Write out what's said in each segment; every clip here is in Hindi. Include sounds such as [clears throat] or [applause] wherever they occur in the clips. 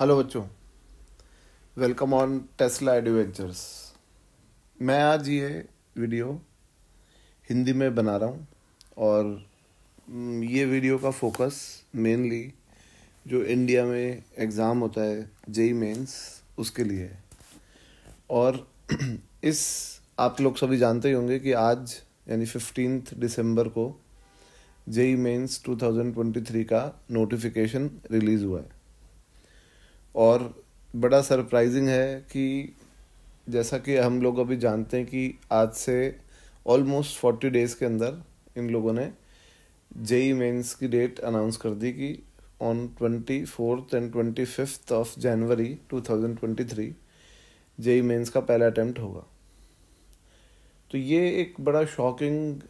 हेलो बच्चों वेलकम ऑन टेस्ला एडवेंचर्स मैं आज ये वीडियो हिंदी में बना रहा हूँ और ये वीडियो का फोकस मेनली जो इंडिया में एग्ज़ाम होता है जेई मेंस उसके लिए है और [clears throat] इस आप लोग सभी जानते ही होंगे कि आज यानी फिफ्टीन दिसंबर को जेई मेंस 2023 का नोटिफिकेशन रिलीज़ हुआ है और बड़ा सरप्राइजिंग है कि जैसा कि हम लोग अभी जानते हैं कि आज से ऑलमोस्ट फोर्टी डेज़ के अंदर इन लोगों ने जेई मेंस e की डेट अनाउंस कर दी कि on twenty fourth and twenty fifth of January two thousand twenty three JEE mains का पहला अटैम्प्ट होगा तो ये एक बड़ा शॉकिंग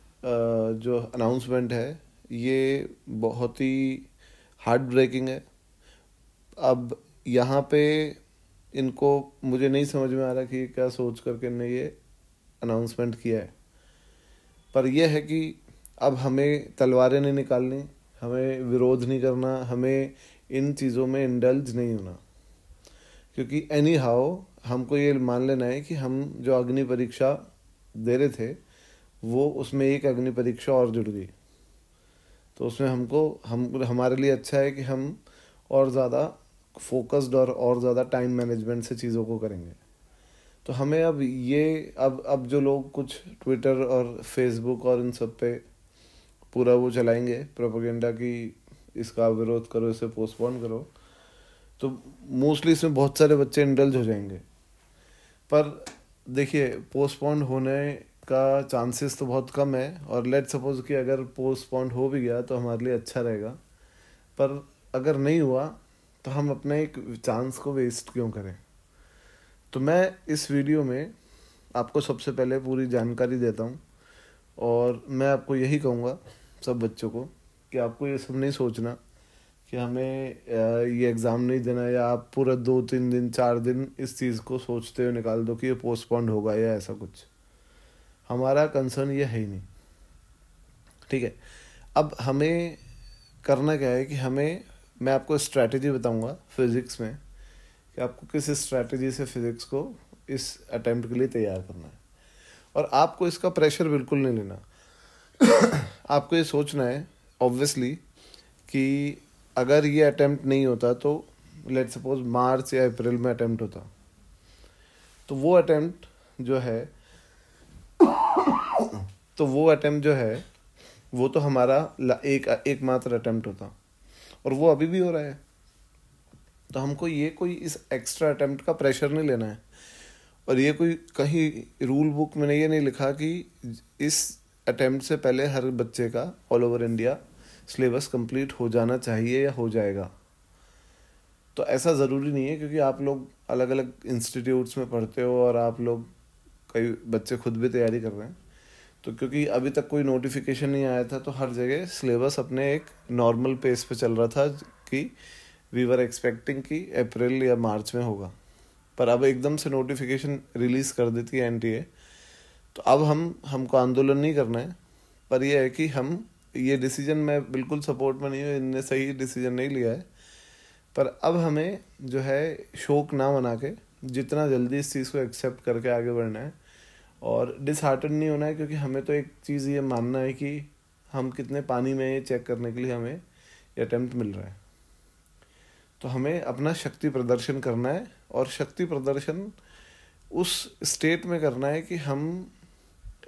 जो अनाउंसमेंट है ये बहुत ही हार्ट ब्रेकिंग है अब यहाँ पे इनको मुझे नहीं समझ में आ रहा कि क्या सोच करके इनने ये अनाउंसमेंट किया है पर यह है कि अब हमें तलवारें नहीं निकालनी हमें विरोध नहीं करना हमें इन चीज़ों में इंडल्ज नहीं होना क्योंकि एनी हाउ हमको ये मान लेना है कि हम जो अग्नि परीक्षा दे रहे थे वो उसमें एक अग्नि परीक्षा और जुड़ गई तो उसमें हमको हम हमारे लिए अच्छा है कि हम और ज़्यादा फोकस्ड और और ज़्यादा टाइम मैनेजमेंट से चीज़ों को करेंगे तो हमें अब ये अब अब जो लोग कुछ ट्विटर और फेसबुक और इन सब पे पूरा वो चलाएंगे प्रोपोगेंडा की इसका विरोध करो इसे पोस्टपोन करो तो मोस्टली इसमें बहुत सारे बच्चे इंडल्ज हो जाएंगे पर देखिए पोस्टपोन होने का चांसेस तो बहुत कम है और लेट सपोज कि अगर पोस्टपोन हो भी गया तो हमारे लिए अच्छा रहेगा पर अगर नहीं हुआ तो हम अपने एक चांस को वेस्ट क्यों करें तो मैं इस वीडियो में आपको सबसे पहले पूरी जानकारी देता हूँ और मैं आपको यही कहूँगा सब बच्चों को कि आपको ये सब नहीं सोचना कि हमें ये एग्ज़ाम नहीं देना या आप पूरा दो तीन दिन चार दिन इस चीज़ को सोचते हुए निकाल दो कि ये पोस्टपोन्ड होगा या ऐसा कुछ हमारा कंसर्न ये है ही नहीं ठीक है अब हमें करना क्या है कि हमें मैं आपको स्ट्रैटेजी बताऊंगा फिज़िक्स में कि आपको किस स्ट्रैटेजी से फिज़िक्स को इस अटैम्प्ट के लिए तैयार करना है और आपको इसका प्रेशर बिल्कुल नहीं लेना [coughs] आपको ये सोचना है ऑब्वियसली कि अगर ये अटैम्प्ट नहीं होता तो लेट सपोज मार्च या अप्रैल में अटैम्प्ट होता तो वो अटैम्प्ट जो है [coughs] तो वो अटैम्प्ट जो है वो तो हमारा एक एकमात्र अटैम्प्ट होता और वो अभी भी हो रहा है तो हमको ये कोई इस एक्स्ट्रा अटेम्प्ट का प्रेशर नहीं लेना है और ये कोई कहीं रूल बुक में ये नहीं लिखा कि इस अटेम्प्ट से पहले हर बच्चे का all over India syllabus complete हो जाना चाहिए या हो जाएगा तो ऐसा ज़रूरी नहीं है क्योंकि आप लोग अलग अलग इंस्टीट्यूट्स में पढ़ते हो और आप लोग कई बच्चे खुद भी तैयारी कर रहे हैं तो क्योंकि अभी तक कोई नोटिफिकेशन नहीं आया था तो हर जगह सिलेबस अपने एक नॉर्मल पेस पे चल रहा था कि वी वर एक्सपेक्टिंग कि अप्रैल या मार्च में होगा पर अब एकदम से नोटिफिकेशन रिलीज़ कर देती है एन तो अब हम हमको आंदोलन नहीं करना है पर यह है कि हम ये डिसीजन मैं बिल्कुल सपोर्ट में नहीं हूँ इनने सही डिसीजन नहीं लिया है पर अब हमें जो है शोक ना मना के जितना जल्दी इस चीज़ को एक्सेप्ट करके आगे बढ़ना है और डिसहार्टन नहीं होना है क्योंकि हमें तो एक चीज़ ये मानना है कि हम कितने पानी में ये चेक करने के लिए हमें ये अटैम्प्ट मिल रहा है तो हमें अपना शक्ति प्रदर्शन करना है और शक्ति प्रदर्शन उस स्टेट में करना है कि हम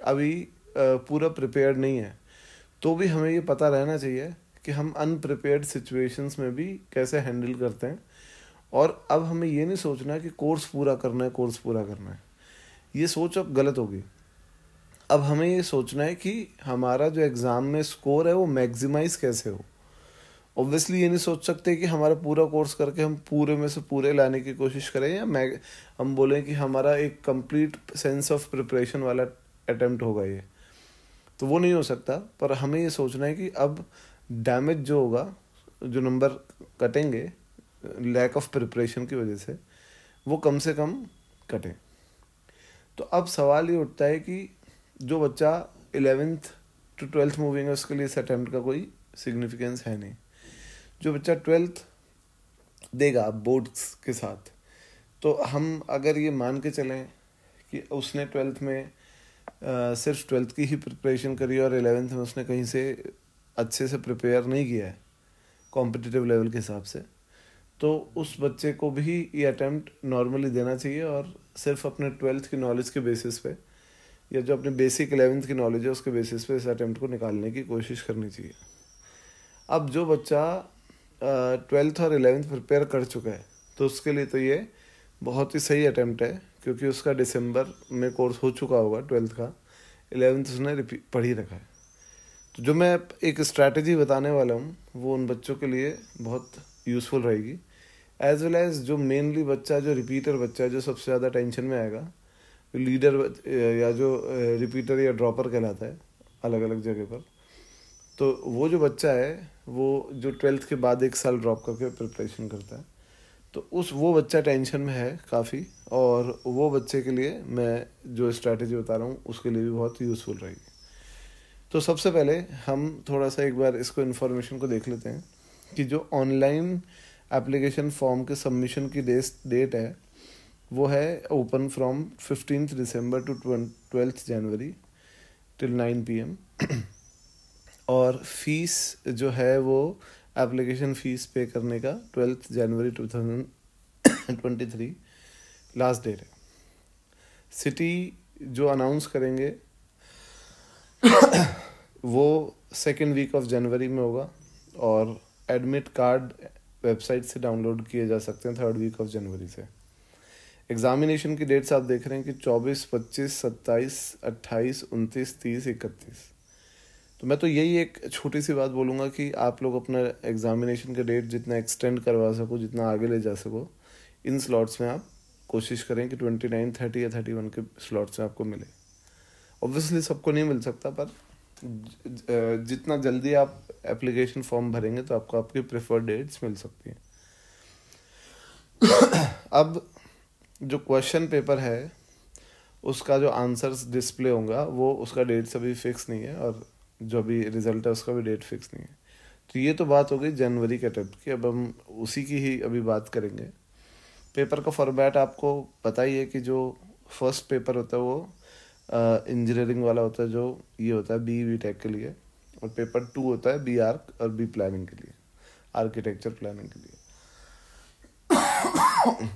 अभी पूरा प्रिपेयर्ड नहीं है तो भी हमें ये पता रहना चाहिए कि हम अनप्रिपेयर्ड सिचुएशंस में भी कैसे हैंडल करते हैं और अब हमें ये नहीं सोचना कि कोर्स पूरा करना है कोर्स पूरा करना है ये सोच अब गलत होगी अब हमें ये सोचना है कि हमारा जो एग्ज़ाम में स्कोर है वो मैक्सिमाइज कैसे हो ऑब्वियसली ये नहीं सोच सकते कि हमारा पूरा कोर्स करके हम पूरे में से पूरे लाने की कोशिश करें या मैं हम बोलें कि हमारा एक कंप्लीट सेंस ऑफ प्रिपरेशन वाला अटैम्प्ट होगा ये तो वो नहीं हो सकता पर हमें ये सोचना है कि अब डैमेज जो होगा जो नंबर कटेंगे लैक ऑफ प्रिपरेशन की वजह से वो कम से कम कटें तो अब सवाल ये उठता है कि जो बच्चा एलेवेंथ टू ट्वेल्थ मूविंग है उसके लिए इस अटैम्प्ट का कोई सिग्निफिकेंस है नहीं जो बच्चा ट्वेल्थ देगा बोर्ड्स के साथ तो हम अगर ये मान के चलें कि उसने ट्वेल्थ में आ, सिर्फ ट्वेल्थ की ही प्रिपरेशन करी और एलेवेंथ में उसने कहीं से अच्छे से प्रिपेयर नहीं किया है कॉम्पिटिटिव लेवल के हिसाब से तो उस बच्चे को भी ये अटैम्प्ट नॉर्मली देना चाहिए और सिर्फ अपने ट्वेल्थ की नॉलेज के बेसिस पे या जो अपने बेसिक एलेवेंथ की नॉलेज है उसके बेसिस पे इस अटैम्प्ट को निकालने की कोशिश करनी चाहिए अब जो बच्चा ट्वेल्थ और एलेवेंथ प्रिपेयर कर चुका है तो उसके लिए तो ये बहुत ही सही अटैम्प्ट है क्योंकि उसका दिसंबर में कोर्स हो चुका होगा ट्वेल्थ का एलेवेंथ उसने पढ़ ही रखा है तो जो मैं एक स्ट्रैटेजी बताने वाला हूँ वो उन बच्चों के लिए बहुत यूज़फुल रहेगी एज वेल एज जो मेनली बच्चा जो रिपीटर बच्चा जो सबसे ज़्यादा टेंशन में आएगा लीडर या जो रिपीटर या ड्रॉपर कहलाता है अलग अलग जगह पर तो वो जो बच्चा है वो जो ट्वेल्थ के बाद एक साल ड्रॉप करके प्रिपरेशन करता है तो उस वो बच्चा टेंशन में है काफ़ी और वो बच्चे के लिए मैं जो स्ट्रैटेजी बता रहा हूँ उसके लिए भी बहुत यूज़फुल रहेगी तो सबसे पहले हम थोड़ा सा एक बार इसको इन्फॉर्मेशन को देख लेते हैं कि जो ऑनलाइन एप्लीकेशन फॉर्म के सबमिशन की डेट है वो है open from fifteen December to twelfth January till nine P M और फीस जो है वो एप्लीकेशन फ़ीस पे करने का twelfth January two thousand twenty three last date है सिटी जो अनाउंस करेंगे [clears throat] वो सेकेंड वीक ऑफ जनवरी में होगा और एडमिट कार्ड वेबसाइट से डाउनलोड किए जा सकते हैं थर्ड वीक ऑफ जनवरी से एग्जामिनेशन की डेट्स आप देख रहे हैं कि चौबीस पच्चीस सत्ताईस अट्ठाईस उनतीस तीस इकतीस तो मैं तो यही एक छोटी सी बात बोलूँगा कि आप लोग अपना एग्जामिनेशन का डेट जितना एक्सटेंड करवा सको जितना आगे ले जा सको इन स्लॉट्स में आप कोशिश करें कि ट्वेंटी नाइन थर्टी या थर्टी वन के स्लॉट्स में आपको मिले ऑब्वियसली सबको नहीं मिल सकता पर जितना जल्दी आप एप्लीकेशन फॉर्म भरेंगे तो आपको आपकी प्रेफर डेट्स मिल सकती हैं [coughs] अब जो क्वेश्चन पेपर है उसका जो आंसर्स डिस्प्ले होगा वो उसका डेट अभी फिक्स नहीं है और जो भी रिजल्ट है उसका भी डेट फिक्स नहीं है तो ये तो बात हो गई जनवरी के अटैप्ट की अब हम उसी की ही अभी बात करेंगे पेपर का फॉर्मेट आपको पता ही है कि जो फर्स्ट पेपर होता है वो इंजीनियरिंग वाला होता है जो ये होता है बी वी टेक के लिए और पेपर टू होता है बी आर्क और बी प्लानिंग के लिए आर्किटेक्चर प्लानिंग के लिए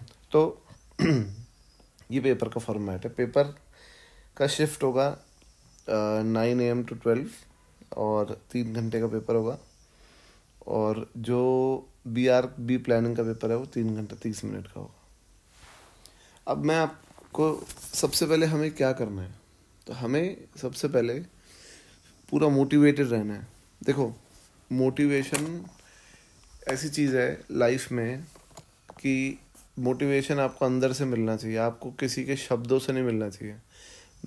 [coughs] तो [coughs] ये पेपर का फॉर्मेट है पेपर का शिफ्ट होगा nine A M to twelve और तीन घंटे का पेपर होगा और जो बी आर बी प्लानिंग का पेपर है वो तीन घंटे तीस मिनट का होगा अब मैं आपको सबसे पहले हमें क्या करना है तो हमें सबसे पहले पूरा मोटिवेटेड रहना है देखो मोटिवेशन ऐसी चीज़ है लाइफ में कि मोटिवेशन आपको अंदर से मिलना चाहिए आपको किसी के शब्दों से नहीं मिलना चाहिए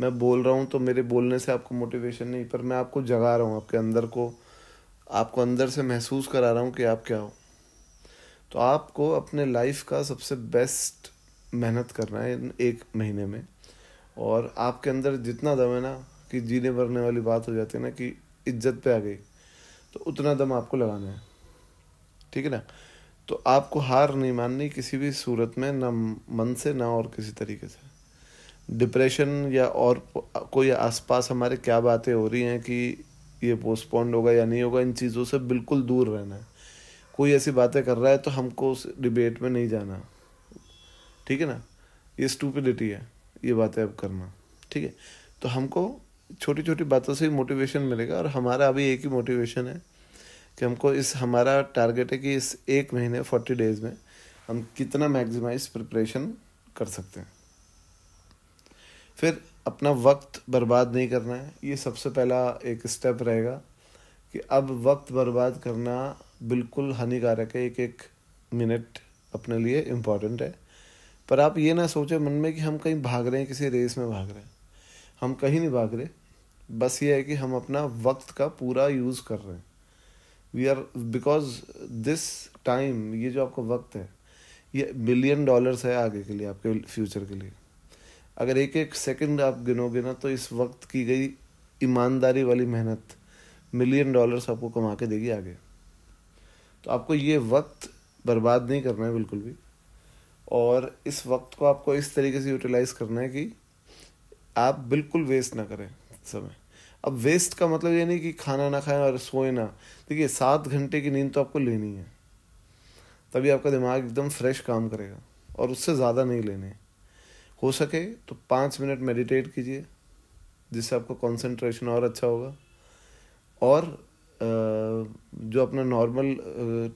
मैं बोल रहा हूँ तो मेरे बोलने से आपको मोटिवेशन नहीं पर मैं आपको जगा रहा हूँ आपके अंदर को आपको अंदर से महसूस करा रहा हूँ कि आप क्या हो तो आपको अपने लाइफ का सबसे बेस्ट मेहनत करना है एक महीने में और आपके अंदर जितना दम है ना कि जीने भरने वाली बात हो जाती है ना कि इज्जत पे आ गई तो उतना दम आपको लगाना है ठीक है ना तो आपको हार नहीं माननी किसी भी सूरत में ना मन से ना और किसी तरीके से डिप्रेशन या और कोई आसपास हमारे क्या बातें हो रही हैं कि ये पोस्टपोन्ड होगा या नहीं होगा इन चीज़ों से बिल्कुल दूर रहना है कोई ऐसी बातें कर रहा है तो हमको उस डिबेट में नहीं जाना ठीक है ना ये स्टूपिडिटी है ये बातें अब करना ठीक है तो हमको छोटी छोटी बातों से ही मोटिवेशन मिलेगा और हमारा अभी एक ही मोटिवेशन है कि हमको इस हमारा टारगेट है कि इस एक महीने फोर्टी डेज में हम कितना मैक्सिमाइज प्रिपरेशन कर सकते हैं फिर अपना वक्त बर्बाद नहीं करना है ये सबसे पहला एक स्टेप रहेगा कि अब वक्त बर्बाद करना बिल्कुल हानिकारक है एक एक मिनट अपने लिए इम्पॉर्टेंट है पर आप ये ना सोचें मन में कि हम कहीं भाग रहे हैं किसी रेस में भाग रहे हैं हम कहीं नहीं भाग रहे बस ये है कि हम अपना वक्त का पूरा यूज़ कर रहे हैं we are because this time ये जो आपका वक्त है ये बिलियन डॉलर्स है आगे के लिए आपके फ्यूचर के लिए अगर एक एक सेकंड आप गिनोगे ना तो इस वक्त की गई ईमानदारी वाली मेहनत मिलियन डॉलर्स आपको कमा के देगी आगे तो आपको ये वक्त बर्बाद नहीं करना है बिल्कुल भी और इस वक्त को आपको इस तरीके से यूटिलाइज करना है कि आप बिल्कुल वेस्ट ना करें समय अब वेस्ट का मतलब ये नहीं कि खाना ना खाएं और सोए ना देखिए सात घंटे की नींद तो आपको लेनी है तभी आपका दिमाग एकदम फ्रेश काम करेगा और उससे ज़्यादा नहीं लेने हो सके तो पाँच मिनट मेडिटेट कीजिए जिससे आपका कंसंट्रेशन और अच्छा होगा और जो अपना नॉर्मल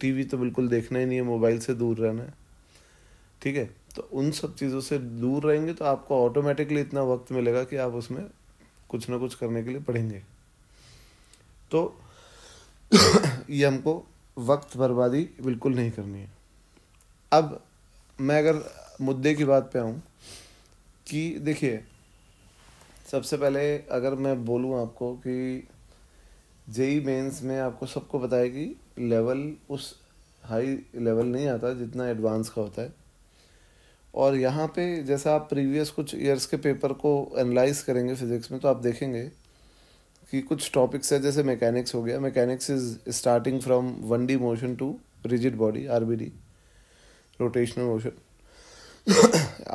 टीवी तो बिल्कुल देखना ही नहीं है मोबाइल से दूर रहना है ठीक है तो उन सब चीज़ों से दूर रहेंगे तो आपको ऑटोमेटिकली इतना वक्त मिलेगा कि आप उसमें कुछ ना कुछ करने के लिए पढ़ेंगे तो [coughs] ये हमको वक्त बर्बादी बिल्कुल नहीं करनी है अब मैं अगर मुद्दे की बात पे आऊँ कि देखिए सबसे पहले अगर मैं बोलूँ आपको कि जेई मेंस में आपको सबको बताएगी लेवल उस हाई लेवल नहीं आता जितना एडवांस का होता है और यहाँ पे जैसा आप प्रीवियस कुछ ईयर्स के पेपर को एनालाइज करेंगे फिजिक्स में तो आप देखेंगे कि कुछ टॉपिक्स है जैसे मैकेनिक्स हो गया mechanics is starting from one D motion to rigid body R B D rotational motion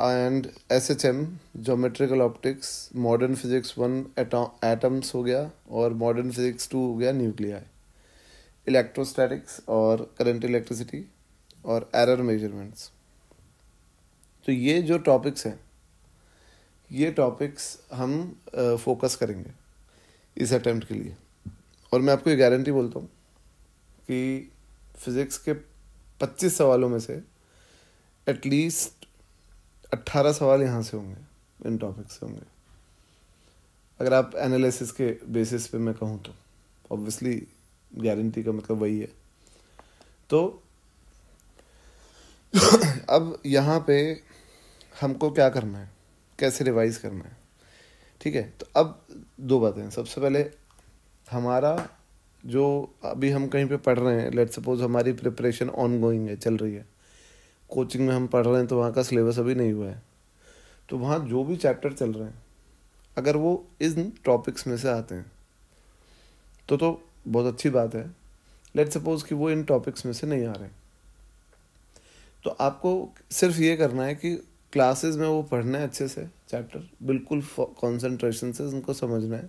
and S H M geometrical optics modern physics one atoms हो गया और मॉडर्न फिजिक्स टू हो गया न्यूक्लिया इलेक्ट्रोस्टैटिक्स और करंट इलेक्ट्रिसिटी और एरर मेजरमेंट्स तो ये जो टॉपिक्स हैं ये टॉपिक्स हम फोकस करेंगे इस अटैम्प्ट के लिए और मैं आपको ये गारंटी बोलता हूँ कि फिज़िक्स के पच्चीस सवालों में से एटलीस्ट अट्ठारह सवाल यहाँ से होंगे इन टॉपिक्स से होंगे अगर आप एनालिसिस के बेसिस पे मैं कहूँ तो ऑब्वियसली गारंटी का मतलब वही है तो [coughs] अब यहाँ पे हमको क्या करना है कैसे रिवाइज करना है ठीक है तो अब दो बातें सबसे पहले हमारा जो अभी हम कहीं पे पढ़ रहे हैं लेट सपोज हमारी प्रिपरेशन ऑन गोइंग है चल रही है कोचिंग में हम पढ़ रहे हैं तो वहाँ का सिलेबस अभी नहीं हुआ है तो वहाँ जो भी चैप्टर चल रहे हैं अगर वो इन टॉपिक्स में से आते हैं तो तो बहुत अच्छी बात है लेट सपोज कि वो इन टॉपिक्स में से नहीं आ रहे तो आपको सिर्फ ये करना है कि क्लासेस में वो पढ़ना है अच्छे से चैप्टर बिल्कुल कंसंट्रेशन से उनको समझना है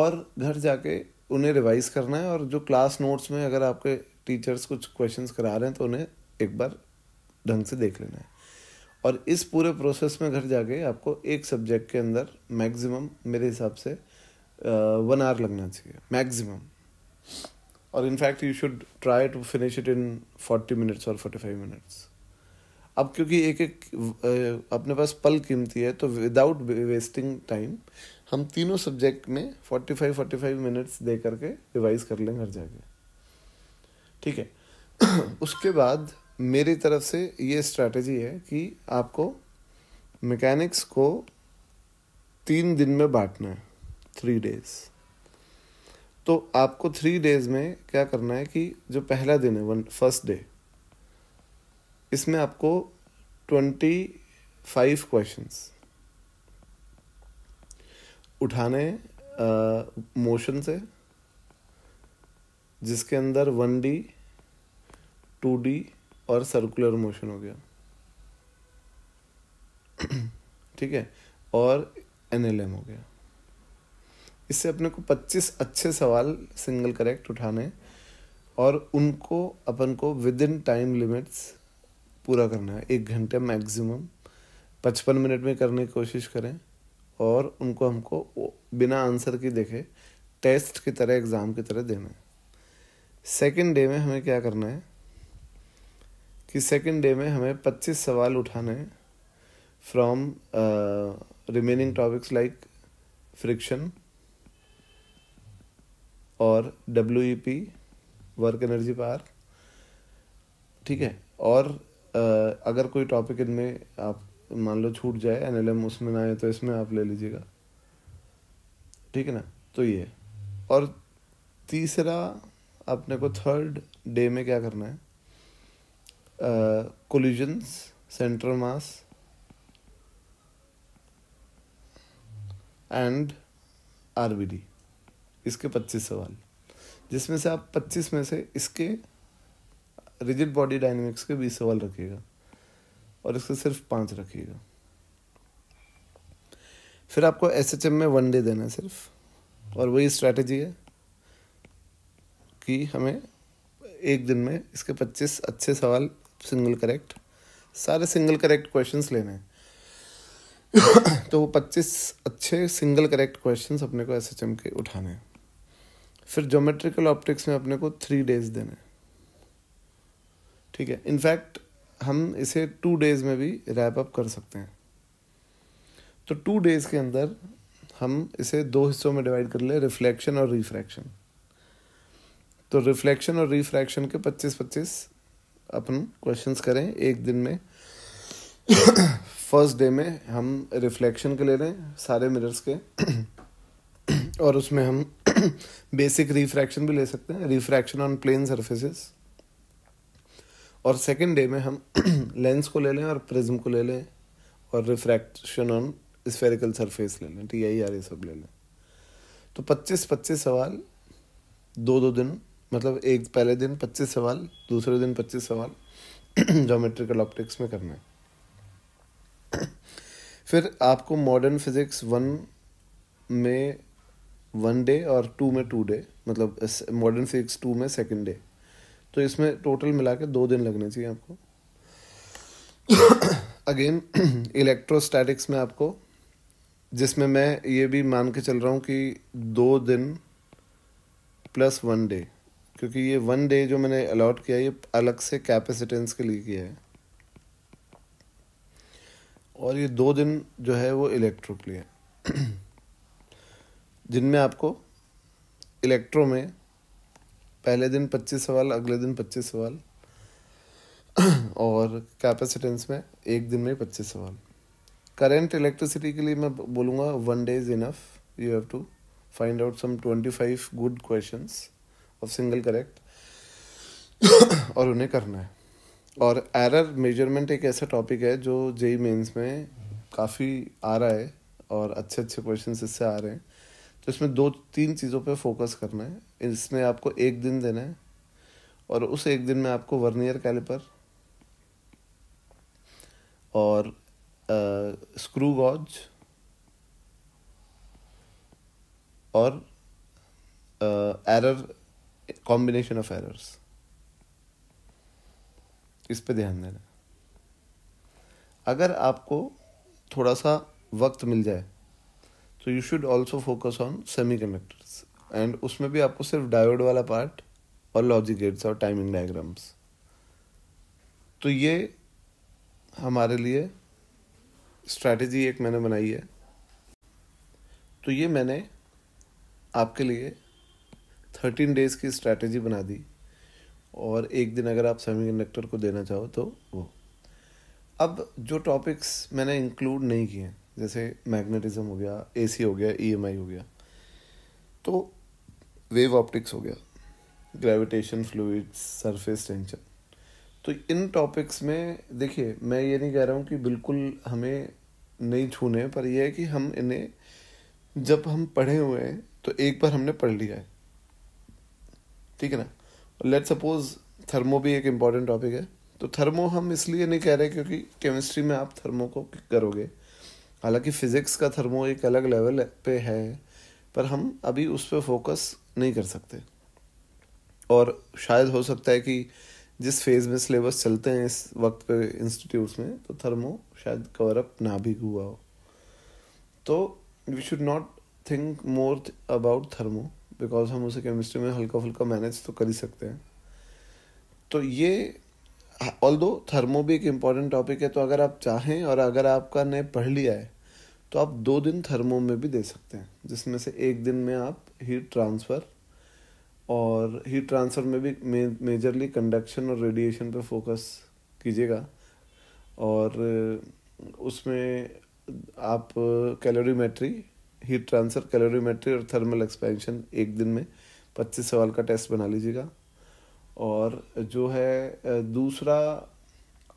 और घर जाके उन्हें रिवाइज करना है और जो क्लास नोट्स में अगर आपके टीचर्स कुछ क्वेश्चंस करा रहे हैं तो उन्हें एक बार ढंग से देख लेना है और इस पूरे प्रोसेस में घर जाके आपको एक सब्जेक्ट के अंदर मैक्सिमम मेरे हिसाब से वन आवर लगना चाहिए मैक्सिमम और in fact you should try to finish it in forty minutes और फोर्टी फाइव मिनट्स अब क्योंकि एक एक अपने पास पल कीमती है तो विदाउट वेस्टिंग टाइम हम तीनों सब्जेक्ट में forty five forty five minutes दे करके रिवाइज कर लें घर जाके ठीक है [clears throat] उसके बाद मेरी तरफ से ये स्ट्रैटेजी है कि आपको मैकेनिक्स को तीन दिन में बांटना है थ्री डेज तो आपको थ्री डेज में क्या करना है कि जो पहला दिन है वन फर्स्ट डे इसमें आपको ट्वेंटी फाइव क्वेश्चन उठाने मोशन से जिसके अंदर वन डी टू डी और सर्कुलर मोशन हो गया ठीक है और एन एल एम हो गया इससे अपने को पच्चीस अच्छे सवाल सिंगल करेक्ट उठाने और उनको अपन को विद इन टाइम लिमिट्स पूरा करना है एक घंटे मैक्सिमम पचपन मिनट में करने की कोशिश करें और उनको हमको बिना आंसर के देखे टेस्ट की तरह एग्ज़ाम की तरह देना है सेकेंड डे में हमें क्या करना है कि सेकेंड डे में हमें पच्चीस सवाल उठाने हैं from remaining topics like friction और W E P work energy power ठीक है और अगर कोई टॉपिक इनमें आप मान लो छूट जाए एन एल एम उसमें ना आए तो इसमें आप ले लीजिएगा ठीक है ना तो ये और तीसरा अपने को थर्ड डे में क्या करना है collisions centre mass and R B D इसके पच्चीस सवाल जिसमें से आप पच्चीस में से इसके रिजिड बॉडी डायनेमिक्स के बीस सवाल रखिएगा और इसके सिर्फ पाँच रखिएगा फिर आपको एस एच एम में वन डे देना है सिर्फ और वही स्ट्रैटेजी है कि हमें एक दिन में इसके पच्चीस अच्छे सवाल सिंगल करेक्ट सारे सिंगल करेक्ट क्वेश्चंस लेने हैं [coughs] तो वो पच्चीस अच्छे सिंगल करेक्ट क्वेश्चंस अपने को एस एच एम के उठाने हैं फिर जोमेट्रिकल ऑप्टिक्स में अपने को थ्री डेज देने हैं ठीक है इनफैक्ट हम इसे टू डेज़ में भी रैप अप कर सकते हैं तो टू डेज़ के अंदर हम इसे दो हिस्सों में डिवाइड कर ले रिफ्लेक्शन और रिफ्रैक्शन तो रिफ्लेक्शन और रिफ्रैक्शन के पच्चीस पच्चीस अपन क्वेश्चंस करें एक दिन में फर्स्ट डे में हम रिफ्लेक्शन के ले रहे हैं सारे मिरर्स के और उसमें हम बेसिक [coughs] रिफ्रैक्शन भी ले सकते हैं रिफ्रैक्शन ऑन प्लेन सर्फेसिस और सेकेंड डे में हम लेंस [clears throat] को ले लें और प्रिज्म को ले लें और रिफ्रैक्शन ऑन स्फेरिकल सरफेस ले लें टी आई आर ये सब ले लें तो पच्चीस पच्चीस सवाल दो दो दिन मतलब एक पहले दिन पच्चीस सवाल दूसरे दिन पच्चीस सवाल जोमेट्रिकल [clears throat] ऑप्टिक्स में करना है [clears throat] फिर आपको मॉडर्न फिजिक्स वन में वन डे और टू में टू डे मतलब मॉडर्न फिजिक्स टू में सेकेंड डे तो इसमें टोटल मिला के दो दिन लगने चाहिए आपको अगेन इलेक्ट्रोस्टैटिक्स [clears throat] में आपको जिसमें मैं ये भी मान के चल रहा हूँ कि दो दिन प्लस वन डे क्योंकि ये वन डे जो मैंने अलॉट किया ये अलग से कैपेसिटेंस के लिए किया है और ये दो दिन जो है वो इलेक्ट्रो के लिए [clears throat] जिनमें आपको इलेक्ट्रो में पहले दिन पच्चीस सवाल अगले दिन पच्चीस सवाल [clears throat] और कैपेसिटेंस में एक दिन में पच्चीस सवाल करेंट इलेक्ट्रिसिटी के लिए मैं बोलूँगा one day is enough you have to find out some twenty five good question of single correct और उन्हें करना है और एरर मेजरमेंट एक ऐसा टॉपिक है जो जेई मेंस में काफ़ी आ रहा है और अच्छे अच्छे क्वेश्चन इससे आ रहे हैं तो इसमें दो तीन चीज़ों पे फोकस करना है इसमें आपको एक दिन देना है और उस एक दिन में आपको वर्नियर कैलिपर और स्क्रू गॉज और एरर कॉम्बिनेशन ऑफ एरर्स इस पे ध्यान देना अगर आपको थोड़ा सा वक्त मिल जाए so you should also focus on semiconductors and उसमें भी आपको सिर्फ डायोड वाला पार्ट और लॉजिक गेट्स और टाइमिंग डायग्राम्स तो ये हमारे लिए स्ट्रैटेजी एक मैंने बनाई है तो ये मैंने आपके लिए थर्टीन डेज़ की स्ट्रैटेजी बना दी और एक दिन अगर आप सेमी कंडक्टर को देना चाहो तो वो अब जो टॉपिक्स मैंने इंक्लूड नहीं किए हैं जैसे मैग्नेटिज्म हो गया एसी हो गया ईएमआई e हो गया तो वेव ऑप्टिक्स हो गया ग्रेविटेशन फ्लूड्स सरफेस टेंशन तो इन टॉपिक्स में देखिए मैं ये नहीं कह रहा हूँ कि बिल्कुल हमें नहीं छूने पर यह है कि हम इन्हें जब हम पढ़े हुए हैं तो एक बार हमने पढ़ लिया है ठीक है ना लेट सपोज थर्मो भी एक इम्पॉर्टेंट टॉपिक है तो थर्मो हम इसलिए नहीं कह रहे क्योंकि केमिस्ट्री में आप थर्मो को करोगे हालांकि फ़िज़िक्स का थर्मो एक अलग लेवल पे है पर हम अभी उस पर फोकस नहीं कर सकते और शायद हो सकता है कि जिस फेज़ में सिलेबस चलते हैं इस वक्त पे इंस्टीट्यूट्स में तो थर्मो शायद कवर अप ना भी हुआ हो तो we should not think more about thermo because हम उसे केमिस्ट्री में हल्का फुल्का मैनेज तो कर ही सकते हैं तो ये ऑल दो थर्मो भी एक इम्पॉर्टेंट टॉपिक है तो अगर आप चाहें और अगर आपका ने पढ़ लिया है तो आप दो दिन थर्मो में भी दे सकते हैं जिसमें से एक दिन में आप हीट ट्रांसफ़र और हीट ट्रांसफ़र में भी मे, मेजरली कंडक्शन और रेडिएशन पर फोकस कीजिएगा और उसमें आप कैलोरीमेट्री हीट ट्रांसफ़र कैलोरीमेट्री और थर्मल एक्सपेंशन एक दिन में पच्चीस सवाल का टेस्ट बना लीजिएगा और जो है दूसरा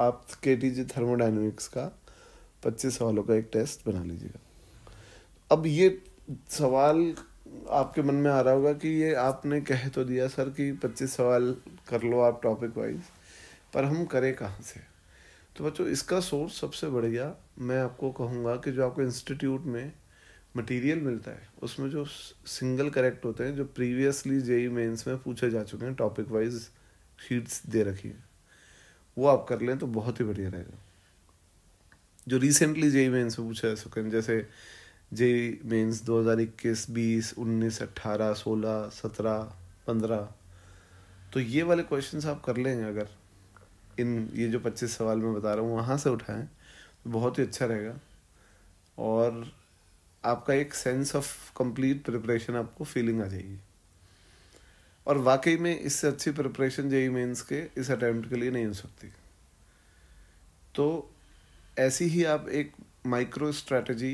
आप के टी जी थर्मोडाइनमिक्स का पच्चीस सवालों का एक टेस्ट बना लीजिएगा अब ये सवाल आपके मन में आ रहा होगा कि ये आपने कह तो दिया सर कि पच्चीस सवाल कर लो आप टॉपिक वाइज पर हम करें कहाँ से तो बच्चों इसका सोर्स सबसे बढ़िया मैं आपको कहूँगा कि जो आपको इंस्टीट्यूट में मटेरियल मिलता है उसमें जो सिंगल करेक्ट होते हैं जो प्रीवियसली जेई मेंस में पूछे जा चुके हैं टॉपिक वाइज शीट्स दे रखी है वो आप कर लें तो बहुत ही बढ़िया रहेगा जो रिसेंटली जेई मेन्स में पूछा है सुकन जैसे जेई मेन्स दो हज़ार इक्कीस बीस उन्नीस अट्ठारह सोलह सत्रह पंद्रह तो ये वाले क्वेश्चन आप कर लेंगे अगर इन ये जो पच्चीस सवाल मैं बता रहा हूँ वहाँ से उठाएं तो बहुत ही अच्छा रहेगा और आपका एक सेंस ऑफ कंप्लीट प्रिपरेशन आपको फीलिंग आ जाएगी और वाकई में इससे अच्छी प्रिपरेशन जेई मेंस के इस अटैम्प्ट के लिए नहीं हो सकती तो ऐसी ही आप एक माइक्रो स्ट्रेटजी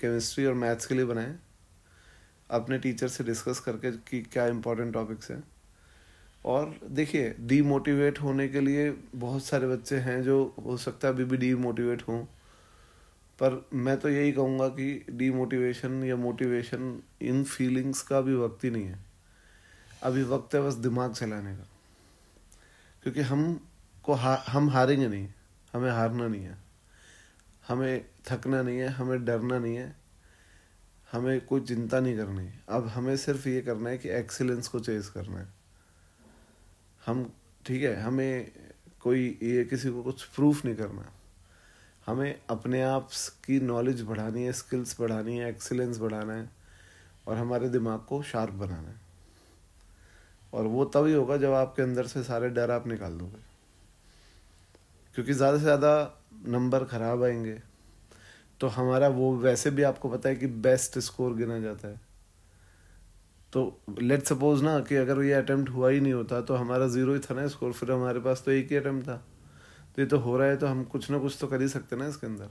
केमिस्ट्री और मैथ्स के लिए बनाएं अपने टीचर से डिस्कस करके कि क्या इम्पोर्टेंट टॉपिक्स हैं और देखिए डीमोटिवेट होने के लिए बहुत सारे बच्चे हैं जो हो सकता है अभी भी डीमोटिवेट हों पर मैं तो यही कहूँगा कि डीमोटिवेशन या मोटिवेशन इन फीलिंग्स का अभी वक्त ही नहीं है अभी वक्त है बस दिमाग चलाने का क्योंकि हम को हा, हम हारेंगे नहीं हमें हारना नहीं है हमें थकना नहीं है हमें डरना नहीं है हमें कोई चिंता नहीं करनी अब हमें सिर्फ ये करना है कि एक्सीलेंस को चेज करना है हम ठीक है हमें कोई ये किसी को कुछ प्रूफ नहीं करना हमें अपने आप की नॉलेज बढ़ानी है स्किल्स बढ़ानी है एक्सीलेंस बढ़ाना है और हमारे दिमाग को शार्प बनाना है और वो तभी होगा जब आपके अंदर से सारे डर आप निकाल दोगे क्योंकि ज़्यादा से ज़्यादा नंबर ख़राब आएंगे तो हमारा वो वैसे भी आपको पता है कि बेस्ट स्कोर गिना जाता है तो लेट सपोज ना कि अगर ये अटैम्प्ट हुआ ही नहीं होता तो हमारा ज़ीरो ही था ना स्कोर फिर हमारे पास तो एक ही अटैम्प्ट था तो ये तो हो रहा है तो हम कुछ ना कुछ तो कर ही सकते ना इसके अंदर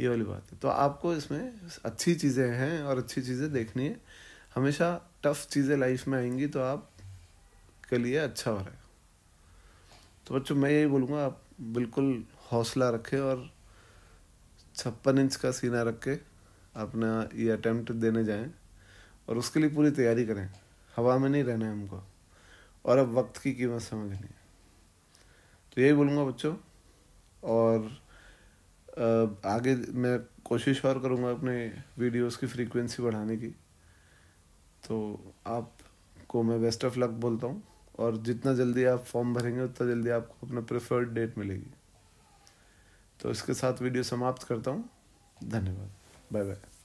ये वाली बात है तो आपको इसमें अच्छी चीज़ें हैं और अच्छी चीज़ें देखनी है हमेशा टफ चीज़ें लाइफ में आएंगी तो आप के लिए अच्छा हो रहा है तो बच्चों मैं यही बोलूँगा आप बिल्कुल हौसला रखे और छप्पन इंच का सीना रख के अपना ये अटैम्प्ट देने जाएं और उसके लिए पूरी तैयारी करें हवा में नहीं रहना है हमको और अब वक्त की कीमत समझनी है तो यही बोलूँगा बच्चों और आगे मैं कोशिश और करूँगा अपने वीडियोस की फ्रीक्वेंसी बढ़ाने की तो आपको मैं बेस्ट ऑफ लक बोलता हूँ और जितना जल्दी आप फॉर्म भरेंगे उतना जल्दी आपको अपना प्रेफर्ड डेट मिलेगी तो इसके साथ वीडियो समाप्त करता हूँ धन्यवाद बाय बाय